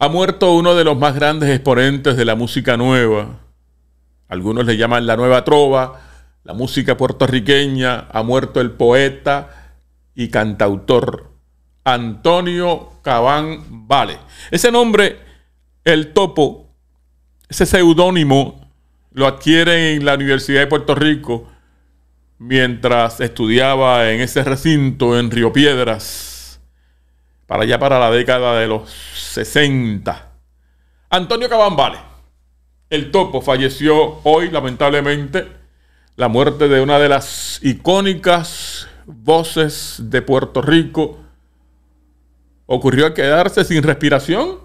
Ha muerto uno de los más grandes exponentes de la música nueva. Algunos le llaman la nueva trova, la música puertorriqueña. Ha muerto el poeta y cantautor Antonio Cabán Vale. Ese nombre, el topo, ese seudónimo, lo adquiere en la Universidad de Puerto Rico mientras estudiaba en ese recinto en Río Piedras para allá para la década de los 60. Antonio Cabambale, el topo, falleció hoy lamentablemente la muerte de una de las icónicas voces de Puerto Rico. Ocurrió a quedarse sin respiración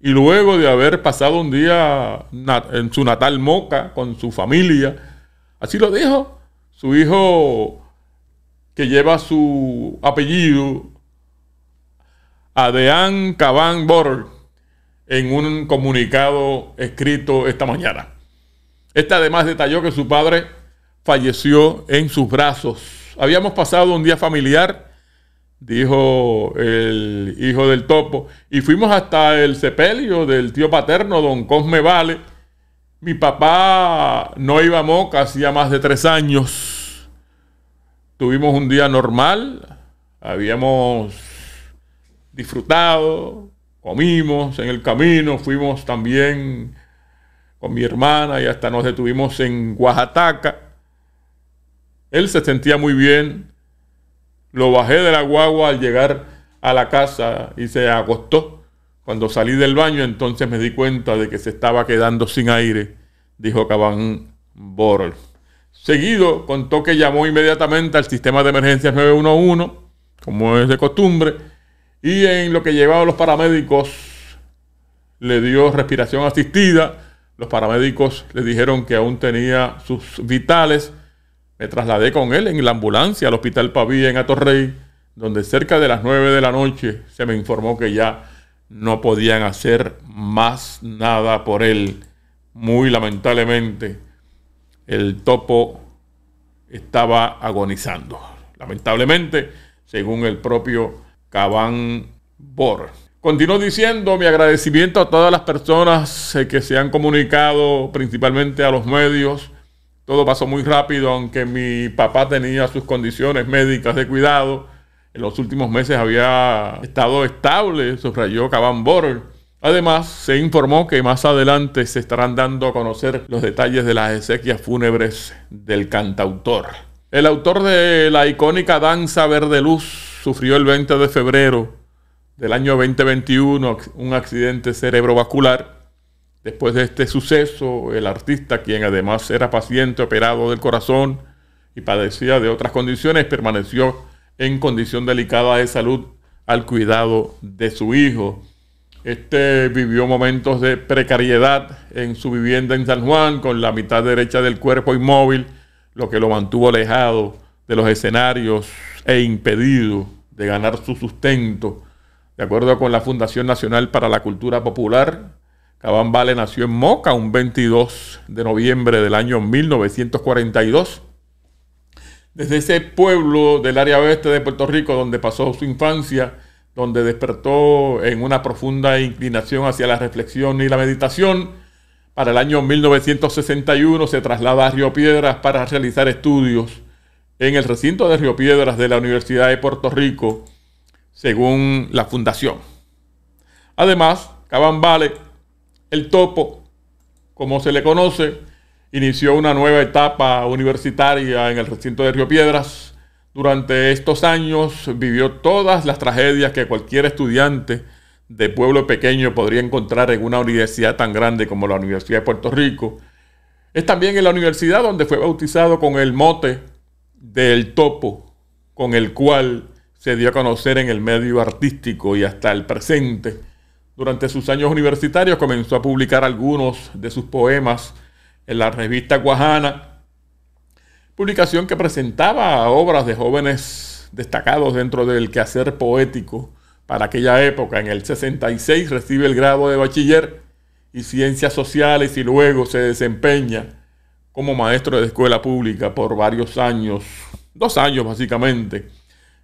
y luego de haber pasado un día en su natal Moca con su familia, así lo dijo su hijo que lleva su apellido Adeán Cabán Borg en un comunicado escrito esta mañana. Este además detalló que su padre falleció en sus brazos. Habíamos pasado un día familiar, dijo el hijo del topo, y fuimos hasta el sepelio del tío paterno, don Cosme Vale. Mi papá no iba a Moca hacía más de tres años. Tuvimos un día normal, habíamos disfrutado, comimos en el camino, fuimos también con mi hermana y hasta nos detuvimos en Oaxaca. Él se sentía muy bien. Lo bajé de la guagua al llegar a la casa y se acostó. Cuando salí del baño entonces me di cuenta de que se estaba quedando sin aire, dijo Caban Borol. Seguido contó que llamó inmediatamente al sistema de emergencias 911, como es de costumbre, y en lo que llevaban los paramédicos le dio respiración asistida. Los paramédicos le dijeron que aún tenía sus vitales. Me trasladé con él en la ambulancia al Hospital Pavía en Atorrey, donde cerca de las 9 de la noche se me informó que ya no podían hacer más nada por él. Muy lamentablemente, el topo estaba agonizando. Lamentablemente, según el propio Caban Bor. Continúo diciendo mi agradecimiento a todas las personas eh, que se han comunicado, principalmente a los medios. Todo pasó muy rápido, aunque mi papá tenía sus condiciones médicas de cuidado. En los últimos meses había estado estable, subrayó Caban Bor. Además, se informó que más adelante se estarán dando a conocer los detalles de las exequias fúnebres del cantautor. El autor de la icónica Danza Verde Luz sufrió el 20 de febrero del año 2021 un accidente cerebrovascular. Después de este suceso, el artista, quien además era paciente operado del corazón y padecía de otras condiciones, permaneció en condición delicada de salud al cuidado de su hijo. Este vivió momentos de precariedad en su vivienda en San Juan, con la mitad derecha del cuerpo inmóvil, lo que lo mantuvo alejado de los escenarios e impedido de ganar su sustento. De acuerdo con la Fundación Nacional para la Cultura Popular, Cabán Vale nació en Moca un 22 de noviembre del año 1942. Desde ese pueblo del área oeste de Puerto Rico donde pasó su infancia, donde despertó en una profunda inclinación hacia la reflexión y la meditación, para el año 1961 se traslada a Río Piedras para realizar estudios en el recinto de Río Piedras de la Universidad de Puerto Rico, según la fundación. Además, Cabambale, el topo, como se le conoce, inició una nueva etapa universitaria en el recinto de Río Piedras. Durante estos años vivió todas las tragedias que cualquier estudiante de pueblo pequeño podría encontrar en una universidad tan grande como la Universidad de Puerto Rico. Es también en la universidad donde fue bautizado con el mote del topo con el cual se dio a conocer en el medio artístico y hasta el presente. Durante sus años universitarios comenzó a publicar algunos de sus poemas en la revista Guajana, publicación que presentaba obras de jóvenes destacados dentro del quehacer poético para aquella época. En el 66 recibe el grado de bachiller y ciencias sociales y luego se desempeña como maestro de escuela pública por varios años, dos años básicamente.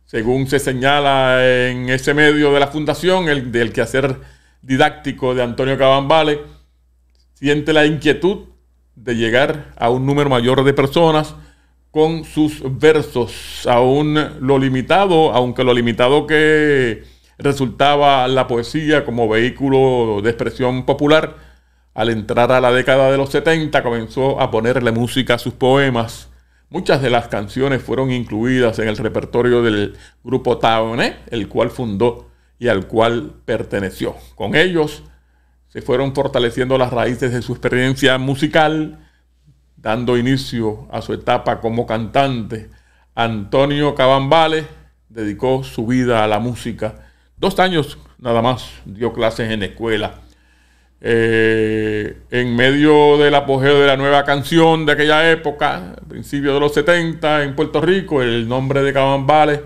Según se señala en ese medio de la fundación, el del quehacer didáctico de Antonio Cabambale, siente la inquietud de llegar a un número mayor de personas con sus versos, aún lo limitado, aunque lo limitado que resultaba la poesía como vehículo de expresión popular, al entrar a la década de los 70 comenzó a ponerle música a sus poemas. Muchas de las canciones fueron incluidas en el repertorio del grupo Taoné, el cual fundó y al cual perteneció. Con ellos se fueron fortaleciendo las raíces de su experiencia musical, dando inicio a su etapa como cantante. Antonio Cabambale dedicó su vida a la música. Dos años nada más dio clases en escuela eh, en medio del apogeo de la nueva canción de aquella época, principios de los 70 en Puerto Rico, el nombre de Vales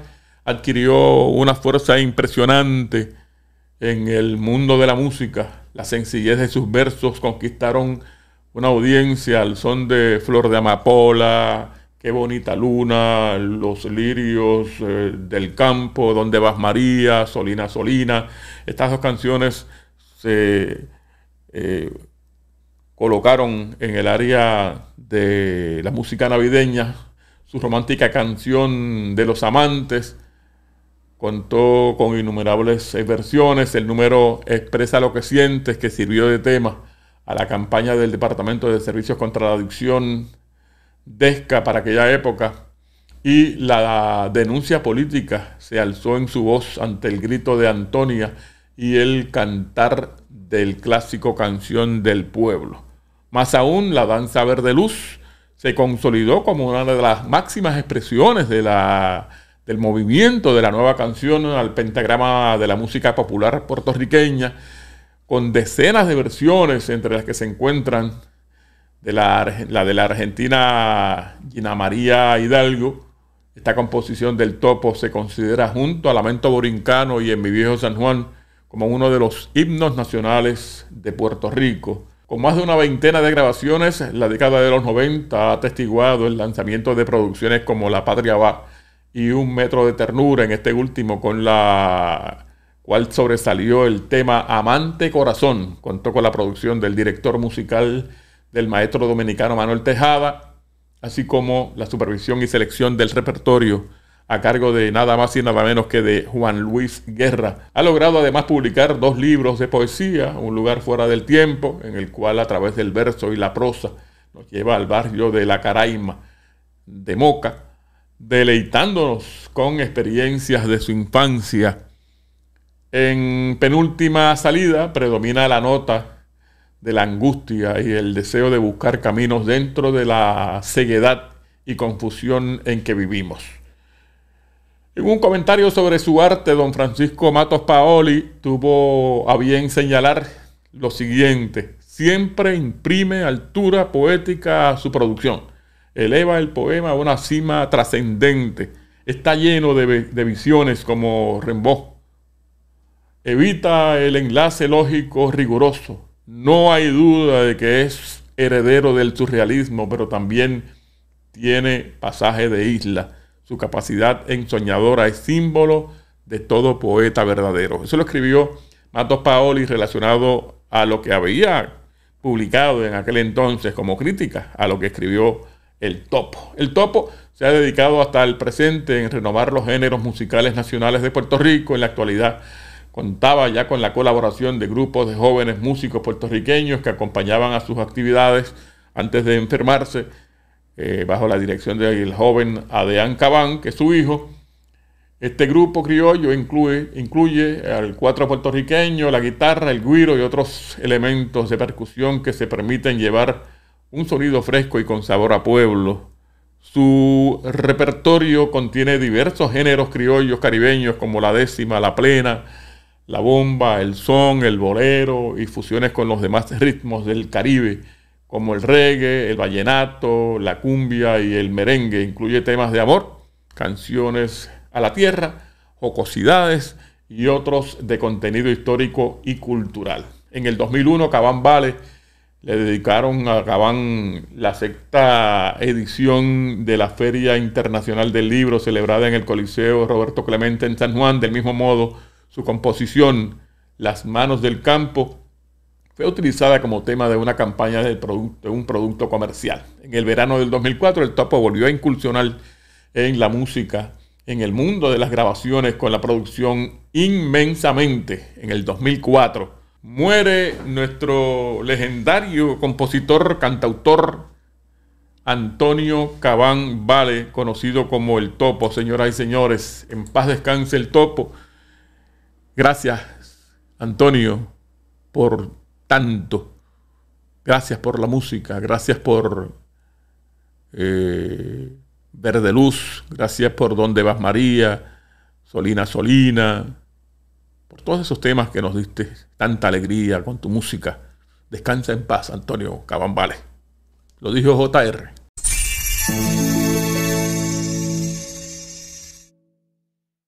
adquirió una fuerza impresionante en el mundo de la música. La sencillez de sus versos conquistaron una audiencia al son de Flor de Amapola, Qué bonita luna, Los lirios eh, del campo, Donde vas María, Solina Solina. Estas dos canciones se eh, colocaron en el área de la música navideña su romántica canción de los amantes. Contó con innumerables versiones. El número Expresa lo que sientes, que sirvió de tema a la campaña del Departamento de Servicios contra la Adicción DESCA para aquella época. Y la denuncia política se alzó en su voz ante el grito de Antonia y el cantar del clásico Canción del Pueblo. Más aún, la danza verde luz se consolidó como una de las máximas expresiones de del movimiento de la nueva canción al pentagrama de la música popular puertorriqueña, con decenas de versiones entre las que se encuentran de la, la de la argentina Gina María Hidalgo. Esta composición del topo se considera junto a Lamento Borincano y En mi viejo San Juan como uno de los himnos nacionales de Puerto Rico. Con más de una veintena de grabaciones, la década de los 90 ha atestiguado el lanzamiento de producciones como La Patria Va y Un Metro de Ternura, en este último con la cual sobresalió el tema Amante Corazón. Contó con la producción del director musical del maestro dominicano Manuel Tejada, así como la supervisión y selección del repertorio a cargo de nada más y nada menos que de Juan Luis Guerra. Ha logrado además publicar dos libros de poesía, Un lugar fuera del tiempo, en el cual a través del verso y la prosa nos lleva al barrio de La Caraima, de Moca, deleitándonos con experiencias de su infancia. En penúltima salida predomina la nota de la angustia y el deseo de buscar caminos dentro de la ceguedad y confusión en que vivimos. En un comentario sobre su arte, don Francisco Matos Paoli tuvo a bien señalar lo siguiente. Siempre imprime altura poética a su producción. Eleva el poema a una cima trascendente. Está lleno de, visiones como Rimbaud. Evita el enlace lógico riguroso. No hay duda de que es heredero del surrealismo, pero también tiene pasaje de isla su capacidad ensoñadora es símbolo de todo poeta verdadero. Eso lo escribió Matos Paoli relacionado a lo que había publicado en aquel entonces como crítica a lo que escribió el topo. El topo se ha dedicado hasta el presente en renovar los géneros musicales nacionales de Puerto Rico. En la actualidad contaba ya con la colaboración de grupos de jóvenes músicos puertorriqueños que acompañaban a sus actividades antes de enfermarse eh, bajo la dirección del joven Adeán Cabán, que es su hijo. Este grupo criollo incluye, incluye al cuatro puertorriqueño, la guitarra, el guiro y otros elementos de percusión que se permiten llevar un sonido fresco y con sabor a pueblo. Su repertorio contiene diversos géneros criollos caribeños como la décima, la plena, la bomba, el son, el bolero y fusiones con los demás ritmos del Caribe como el reggae, el vallenato, la cumbia y el merengue. Incluye temas de amor, canciones a la tierra, jocosidades y otros de contenido histórico y cultural. En el 2001, Cabán Vale le dedicaron a Cabán la sexta edición de la Feria Internacional del Libro celebrada en el Coliseo Roberto Clemente en San Juan. Del mismo modo, su composición, Las manos del campo, fue utilizada como tema de una campaña de, un producto comercial. En el verano del 2004, el Topo volvió a incursionar en la música, en el mundo de las grabaciones, con la producción inmensamente. En el 2004 muere nuestro legendario compositor, cantautor Antonio Cabán Vale, conocido como El Topo, señoras y señores. En paz descanse El Topo. Gracias, Antonio, por tanto. Gracias por la música, gracias por eh, Verde Luz, gracias por Dónde vas María, Solina Solina, por todos esos temas que nos diste tanta alegría con tu música. Descansa en paz, Antonio Cabambales. Lo dijo JR.